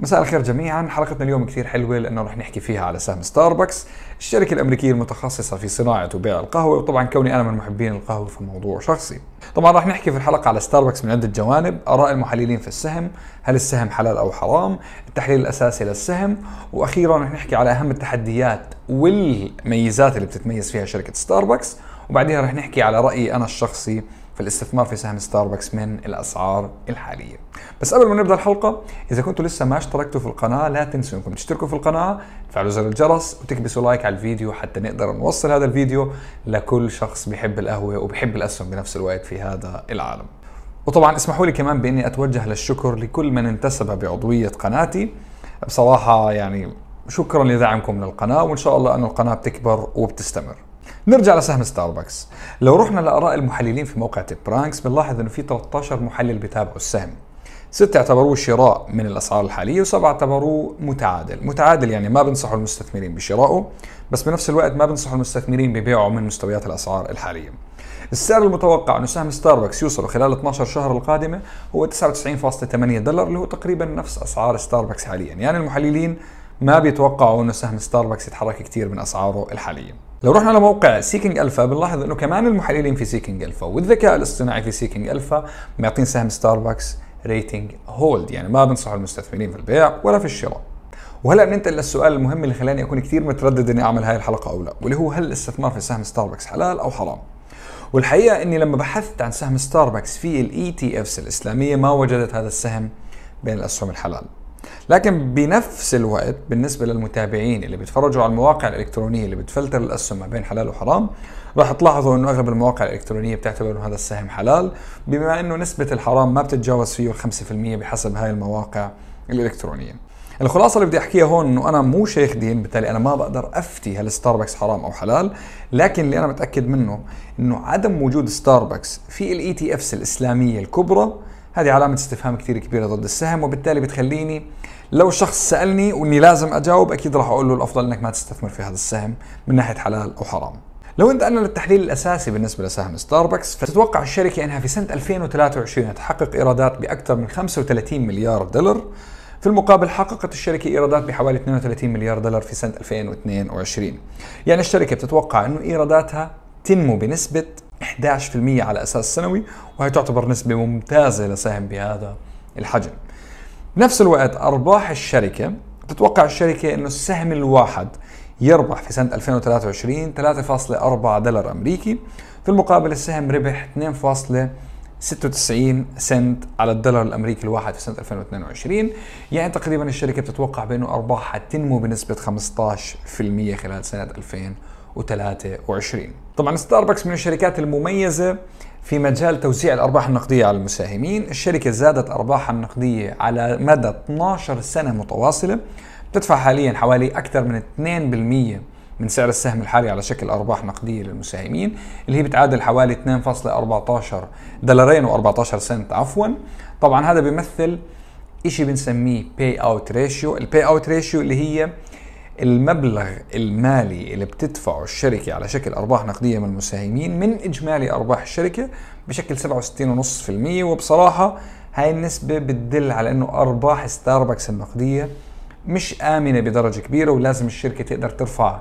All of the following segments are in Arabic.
مساء الخير جميعا حلقتنا اليوم كثير حلوه لانه رح نحكي فيها على سهم ستاربكس الشركه الامريكيه المتخصصه في صناعه وبيع القهوه وطبعا كوني انا من محبين القهوه فموضوع شخصي طبعا رح نحكي في الحلقه على ستاربكس من عده جوانب اراء المحللين في السهم هل السهم حلال او حرام التحليل الاساسي للسهم واخيرا رح نحكي على اهم التحديات والميزات اللي بتتميز فيها شركه ستاربكس وبعدها رح نحكي على رايي انا الشخصي في الاستثمار في سهم ستاربكس من الاسعار الحاليه بس قبل ما نبدا الحلقه اذا كنتوا لسه ما اشتركتوا في القناه لا تنسوا انكم تشتركوا في القناه تفعلوا زر الجرس وتكبسوا لايك على الفيديو حتى نقدر نوصل هذا الفيديو لكل شخص بيحب القهوه وبيحب الاسهم بنفس الوقت في هذا العالم وطبعا اسمحوا لي كمان باني اتوجه للشكر لكل من انتسب بعضويه قناتي بصراحه يعني شكرا لدعمكم للقناه وان شاء الله انه القناه بتكبر وبتستمر نرجع لسهم ستاربكس لو رحنا لاراء المحللين في موقع تيب برانكس بنلاحظ انه في 13 محلل بيتابعوا السهم ستة اعتبروه شراء من الأسعار الحالية وسبعة اعتبروه متعادل متعادل يعني ما بنصحوا المستثمرين بشرائه بس بنفس الوقت ما بنصحوا المستثمرين ببيعه من مستويات الأسعار الحالية السعر المتوقع أن سهم ستاربكس يوصل خلال 12 شهر القادمة هو 99.8 دولار اللي هو تقريبا نفس أسعار ستاربكس حاليا يعني المحللين ما بيتوقعوا أن سهم ستاربكس يتحرك كثير من أسعاره الحالية لو رحنا لموقع سيكينج الفا بنلاحظ انه كمان المحللين في سيكينج الفا والذكاء الاصطناعي في سيكينج الفا معطين سهم ستاربكس ريتنج هولد يعني ما بنصح المستثمرين في البيع ولا في الشراء وهلا بننتقل للسؤال المهم اللي خلاني اكون كثير متردد اني اعمل هاي الحلقه او لا واللي هو هل الاستثمار في سهم ستاربكس حلال او حرام والحقيقه اني لما بحثت عن سهم ستاربكس في الاي تي افس الاسلاميه ما وجدت هذا السهم بين الاسهم الحلال لكن بنفس الوقت بالنسبه للمتابعين اللي بيتفرجوا على المواقع الالكترونيه اللي بتفلتر الاسهم ما بين حلال وحرام راح تلاحظوا انه اغلب المواقع الالكترونيه بتعتبر انه هذا السهم حلال بما انه نسبه الحرام ما بتتجاوز فيه ال 5% بحسب هاي المواقع الالكترونيه الخلاصة اللي بدي احكيها هون انه انا مو شيخ دين بالتالي انا ما بقدر افتي هل ستاربكس حرام او حلال لكن اللي انا متاكد منه انه عدم وجود ستاربكس في الاي تي افس الاسلامية الكبرى هذه علامة استفهام كثير كبيرة ضد السهم وبالتالي بتخليني لو شخص سألني وإني لازم أجاوب أكيد راح أقول له الأفضل إنك ما تستثمر في هذا السهم من ناحية حلال أو حرام لو انتقلنا للتحليل الاساسي بالنسبه لسهم ستاربكس فتتوقع الشركه انها في سنه 2023 تحقق ايرادات باكثر من 35 مليار دولار في المقابل حققت الشركة إيرادات بحوالي 32 مليار دولار في سنة 2022 يعني الشركة بتتوقع أنه إيراداتها تنمو بنسبة 11% على اساس سنوي وهي تعتبر نسبه ممتازه لسهم بهذا الحجم. بنفس الوقت ارباح الشركه تتوقع الشركه انه السهم الواحد يربح في سنه 2023 3.4 دولار امريكي في المقابل السهم ربح 2.96 سنت على الدولار الامريكي الواحد في سنه 2022 يعني تقريبا الشركه بتتوقع بانه ارباحها تنمو بنسبه 15% خلال سنه 2023 2023 طبعا ستاربكس من الشركات المميزة في مجال توزيع الأرباح النقدية على المساهمين الشركة زادت أرباحها النقدية على مدى 12 سنة متواصلة بتدفع حاليا حوالي أكثر من 2% من سعر السهم الحالي على شكل أرباح نقدية للمساهمين اللي هي بتعادل حوالي 2.14 دولارين و14 سنت عفوا طبعا هذا بيمثل شيء بنسميه باي اوت ريشيو الباي اوت ريشيو اللي هي المبلغ المالي اللي بتدفعه الشركة على شكل أرباح نقدية من المساهمين من إجمالي أرباح الشركة بشكل 67.5% وبصراحة هاي النسبة بتدل على أنه أرباح ستاربكس النقدية مش آمنة بدرجة كبيرة ولازم الشركة تقدر ترفع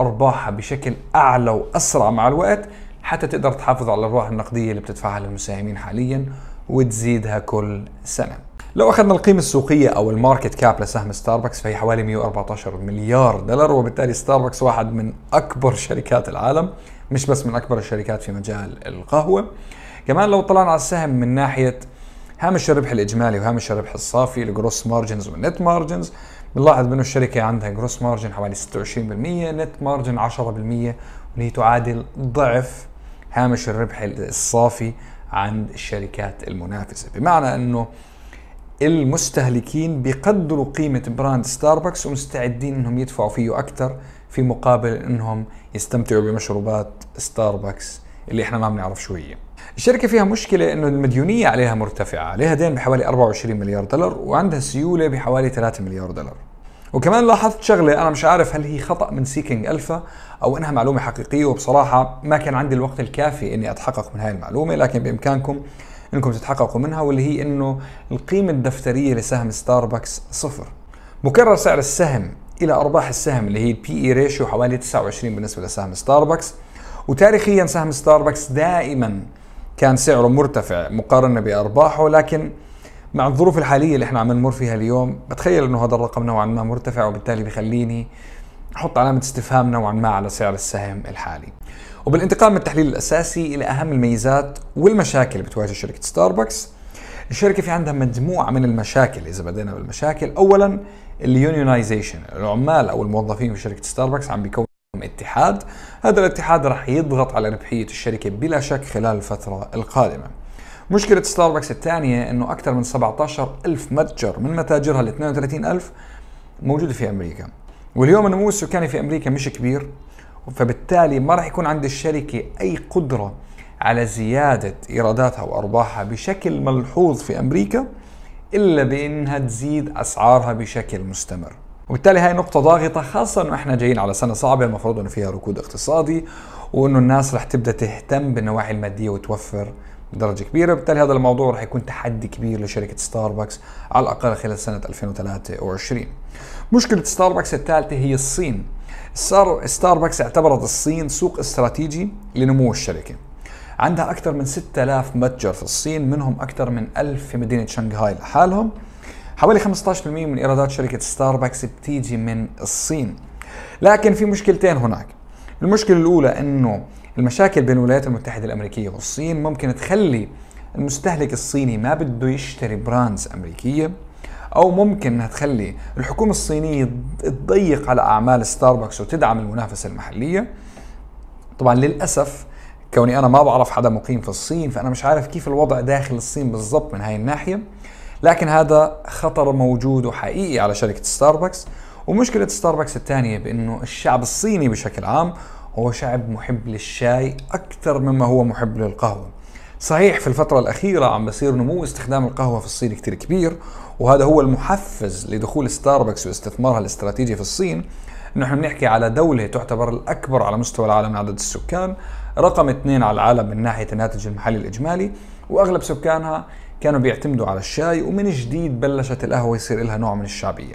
أرباحها بشكل أعلى وأسرع مع الوقت حتى تقدر تحافظ على الأرباح النقدية اللي بتدفعها للمساهمين حاليا وتزيدها كل سنة لو اخذنا القيمه السوقيه او الماركت كاب لسهم ستاربكس فهي حوالي 114 مليار دولار وبالتالي ستاربكس واحد من اكبر شركات العالم مش بس من اكبر الشركات في مجال القهوه كمان لو طلعنا على السهم من ناحيه هامش الربح الاجمالي وهامش الربح الصافي الجروس مارجنز والنت مارجنز بنلاحظ انه الشركه عندها جروس مارجن حوالي 26% نت مارجن 10% واللي تعادل ضعف هامش الربح الصافي عند الشركات المنافسه بمعنى انه المستهلكين بيقدروا قيمة براند ستاربكس ومستعدين انهم يدفعوا فيه اكثر في مقابل انهم يستمتعوا بمشروبات ستاربكس اللي احنا ما بنعرف شو هي. الشركة فيها مشكلة انه المديونية عليها مرتفعة، عليها دين بحوالي 24 مليار دولار وعندها سيولة بحوالي 3 مليار دولار. وكمان لاحظت شغلة أنا مش عارف هل هي خطأ من سيكينج ألفا أو إنها معلومة حقيقية وبصراحة ما كان عندي الوقت الكافي إني أتحقق من هاي المعلومة لكن بإمكانكم انكم تتحققوا منها واللي هي انه القيمه الدفتريه لسهم ستاربكس صفر مكرر سعر السهم الى ارباح السهم اللي هي البي اي ريشيو حوالي 29 بالنسبه لسهم ستاربكس وتاريخيا سهم ستاربكس دائما كان سعره مرتفع مقارنه بارباحه لكن مع الظروف الحاليه اللي احنا عم نمر فيها اليوم بتخيل انه هذا الرقم نوعا ما مرتفع وبالتالي بخليني احط علامه استفهام نوعا ما على سعر السهم الحالي وبالانتقال من التحليل الاساسي الى اهم الميزات والمشاكل اللي بتواجه شركه ستاربكس الشركه في عندها مجموعه من المشاكل اذا بدينا بالمشاكل اولا اليونيونايزيشن العمال او الموظفين في شركه ستاربكس عم بيكون اتحاد هذا الاتحاد راح يضغط على ربحيه الشركه بلا شك خلال الفتره القادمه مشكلة ستاربكس الثانية انه أكثر من 17 ألف متجر من متاجرها ال 32 ألف موجودة في أمريكا واليوم النمو السكاني في أمريكا مش كبير فبالتالي ما راح يكون عند الشركة أي قدرة على زيادة إيراداتها وأرباحها بشكل ملحوظ في أمريكا إلا بأنها تزيد أسعارها بشكل مستمر وبالتالي هاي نقطة ضاغطة خاصة انه احنا جايين على سنة صعبة المفروض انه فيها ركود اقتصادي وانه الناس راح تبدا تهتم بالنواحي المادية وتوفر بدرجة كبيرة، وبالتالي هذا الموضوع راح يكون تحدي كبير لشركة ستاربكس على الأقل خلال سنة 2023. مشكلة ستاربكس الثالثة هي الصين، صار ستاربكس اعتبرت الصين سوق استراتيجي لنمو الشركة عندها أكثر من 6000 متجر في الصين منهم أكثر من 1000 في مدينة شنغهاي لحالهم حوالي 15% من إيرادات شركة ستاربكس بتيجي من الصين لكن في مشكلتين هناك المشكلة الأولى أنه المشاكل بين الولايات المتحدة الأمريكية والصين ممكن تخلي المستهلك الصيني ما بده يشتري براندز أمريكية او ممكن انها تخلي الحكومه الصينيه تضيق على اعمال ستاربكس وتدعم المنافسه المحليه طبعا للاسف كوني انا ما بعرف حدا مقيم في الصين فانا مش عارف كيف الوضع داخل الصين بالضبط من هاي الناحيه لكن هذا خطر موجود وحقيقي على شركه ستاربكس ومشكله ستاربكس الثانيه بانه الشعب الصيني بشكل عام هو شعب محب للشاي اكثر مما هو محب للقهوه صحيح في الفترة الأخيرة عم بصير نمو استخدام القهوة في الصين كتير كبير وهذا هو المحفز لدخول ستاربكس واستثمارها الاستراتيجي في الصين نحن بنحكي على دولة تعتبر الأكبر على مستوى العالم من عدد السكان رقم اثنين على العالم من ناحية الناتج المحلي الإجمالي وأغلب سكانها كانوا بيعتمدوا على الشاي ومن جديد بلشت القهوة يصير لها نوع من الشعبية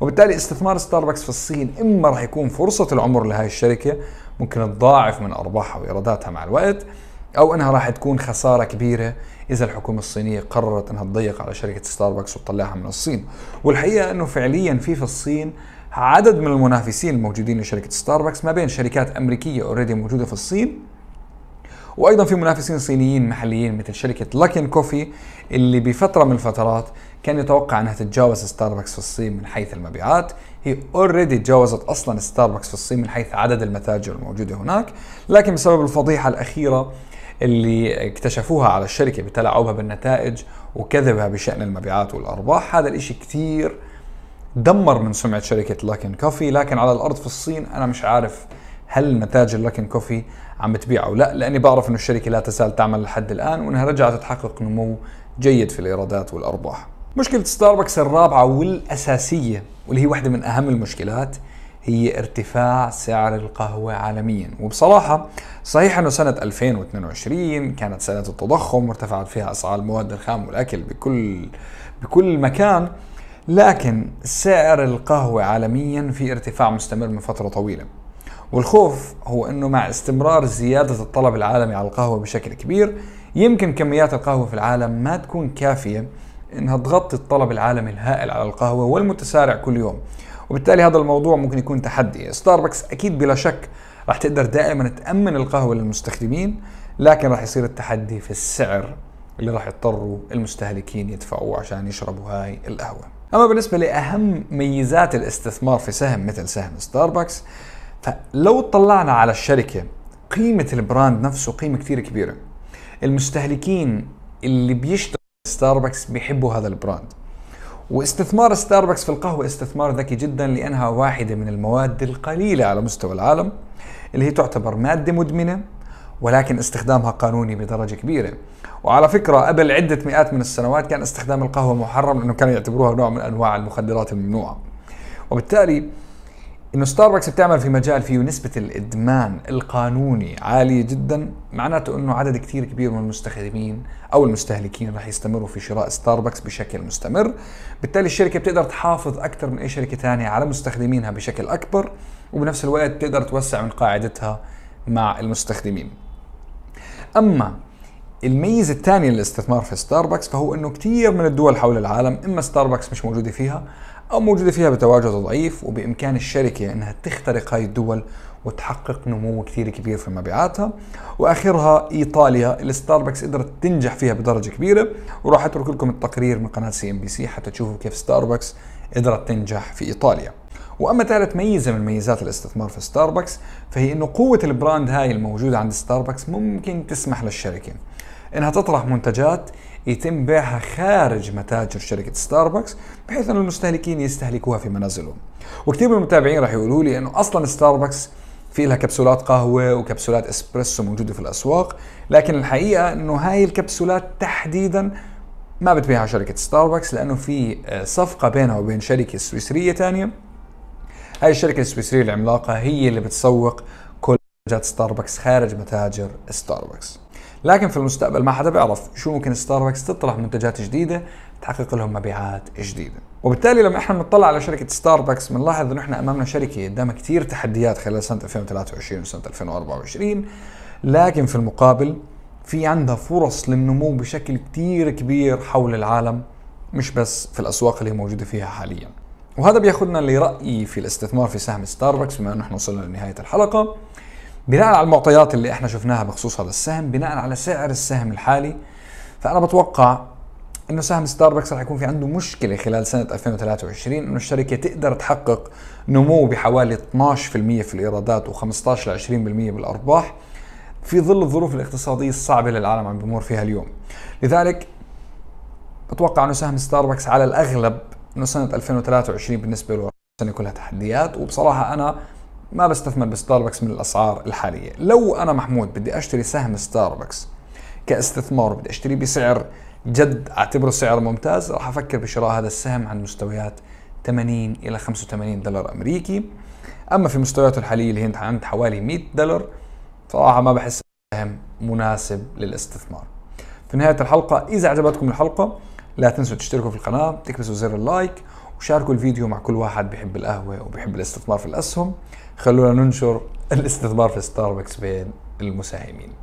وبالتالي استثمار ستاربكس في الصين إما راح يكون فرصة العمر لهذه الشركة ممكن تضاعف من أرباحها وإيراداتها مع الوقت او انها راح تكون خساره كبيره اذا الحكومه الصينيه قررت انها تضيق على شركه ستاربكس وتطلعها من الصين والحقيقه انه فعليا في في الصين عدد من المنافسين الموجودين لشركه ستاربكس ما بين شركات امريكيه اوريدي موجوده في الصين وايضا في منافسين صينيين محليين مثل شركه لكن كوفي اللي بفتره من الفترات كان يتوقع انها تتجاوز ستاربكس في الصين من حيث المبيعات هي اوريدي تجاوزت اصلا ستاربكس في الصين من حيث عدد المتاجر الموجوده هناك لكن بسبب الفضيحه الاخيره اللي اكتشفوها على الشركه بتلاعبها بالنتائج وكذبها بشان المبيعات والارباح هذا الاشي كثير دمر من سمعه شركه لاكن كوفي لكن على الارض في الصين انا مش عارف هل نتاج اللاكن كوفي عم تبيع او لا لاني بعرف انه الشركه لا تزال تعمل لحد الان وانها رجعت تحقق نمو جيد في الايرادات والارباح مشكله ستاربكس الرابعه والاساسيه واللي هي واحده من اهم المشكلات هي ارتفاع سعر القهوة عالميا وبصراحة صحيح أنه سنة 2022 كانت سنة التضخم وارتفعت فيها أسعار المواد الخام والأكل بكل بكل مكان لكن سعر القهوة عالميا في ارتفاع مستمر من فترة طويلة والخوف هو أنه مع استمرار زيادة الطلب العالمي على القهوة بشكل كبير يمكن كميات القهوة في العالم ما تكون كافية انها تغطي الطلب العالمي الهائل على القهوة والمتسارع كل يوم وبالتالي هذا الموضوع ممكن يكون تحدي ستاربكس اكيد بلا شك راح تقدر دائما تامن القهوه للمستخدمين لكن راح يصير التحدي في السعر اللي راح يضطروا المستهلكين يدفعوه عشان يشربوا هاي القهوه اما بالنسبه لاهم ميزات الاستثمار في سهم مثل سهم ستاربكس فلو اطلعنا على الشركه قيمه البراند نفسه قيمه كثير كبيره المستهلكين اللي بيشتروا ستاربكس بيحبوا هذا البراند واستثمار ستاربكس في القهوة استثمار ذكي جدا لأنها واحدة من المواد القليلة على مستوى العالم اللي هي تعتبر مادة مدمنة ولكن استخدامها قانوني بدرجة كبيرة وعلى فكرة قبل عدة مئات من السنوات كان استخدام القهوة محرم لأنه كانوا يعتبروها نوع من أنواع المخدرات الممنوعة وبالتالي انه ستاربكس بتعمل في مجال فيه نسبة الادمان القانوني عالية جدا معناته انه عدد كثير كبير من المستخدمين او المستهلكين رح يستمروا في شراء ستاربكس بشكل مستمر بالتالي الشركة بتقدر تحافظ اكثر من اي شركة ثانية على مستخدمينها بشكل اكبر وبنفس الوقت بتقدر توسع من قاعدتها مع المستخدمين اما الميزة الثانية للاستثمار في ستاربكس فهو انه كثير من الدول حول العالم اما ستاربكس مش موجودة فيها أو موجودة فيها بتواجد ضعيف وبإمكان الشركة أنها تخترق هاي الدول وتحقق نمو كثير كبير في مبيعاتها وآخرها إيطاليا اللي ستاربكس قدرت تنجح فيها بدرجة كبيرة وراح أترك لكم التقرير من قناة سي ام بي سي حتى تشوفوا كيف ستاربكس قدرت تنجح في إيطاليا واما ثالث ميزه من ميزات الاستثمار في ستاربكس فهي انه قوه البراند هاي الموجوده عند ستاربكس ممكن تسمح للشركه انها تطرح منتجات يتم بيعها خارج متاجر شركه ستاربكس بحيث ان المستهلكين يستهلكوها في منازلهم وكثير من المتابعين راح يقولوا لي انه اصلا ستاربكس في لها كبسولات قهوة وكبسولات اسبريسو موجودة في الأسواق لكن الحقيقة أنه هاي الكبسولات تحديدا ما بتبيعها شركة ستاربكس لأنه في آه، صفقة بينها وبين شركة سويسرية تانية هاي الشركة السويسرية العملاقة هي اللي بتسوق كل منتجات ستاربكس خارج متاجر ستاربكس لكن في المستقبل ما حدا بيعرف شو ممكن ستاربكس تطرح منتجات جديده تحقق لهم مبيعات جديده وبالتالي لما احنا بنطلع على شركه ستاربكس بنلاحظ انه احنا امامنا شركه قدامها كثير تحديات خلال سنه 2023 وسنه 2024 لكن في المقابل في عندها فرص للنمو بشكل كثير كبير حول العالم مش بس في الاسواق اللي هي موجوده فيها حاليا وهذا بياخذنا لرايي في الاستثمار في سهم ستاربكس بما انه احنا وصلنا لنهايه الحلقه بناء على المعطيات اللي احنا شفناها بخصوص هذا السهم بناء على سعر السهم الحالي فانا بتوقع انه سهم ستاربكس رح يكون في عنده مشكله خلال سنه 2023 انه الشركه تقدر تحقق نمو بحوالي 12% في الايرادات و15 ل 20% بالارباح في ظل الظروف الاقتصاديه الصعبه اللي العالم عم بمر فيها اليوم لذلك بتوقع انه سهم ستاربكس على الاغلب انه سنه 2023 بالنسبه له سنه كلها تحديات وبصراحه انا ما بستثمر بستاربكس من الاسعار الحاليه لو انا محمود بدي اشتري سهم ستاربكس كاستثمار بدي اشتريه بسعر جد اعتبره سعر ممتاز راح افكر بشراء هذا السهم عند مستويات 80 الى 85 دولار امريكي اما في مستوياته الحاليه اللي هي عند حوالي 100 دولار صراحه ما بحس سهم مناسب للاستثمار في نهايه الحلقه اذا عجبتكم الحلقه لا تنسوا تشتركوا في القناه تكبسوا زر اللايك وشاركوا الفيديو مع كل واحد بيحب القهوه وبيحب الاستثمار في الاسهم خلونا ننشر الاستثمار في ستاربكس بين المساهمين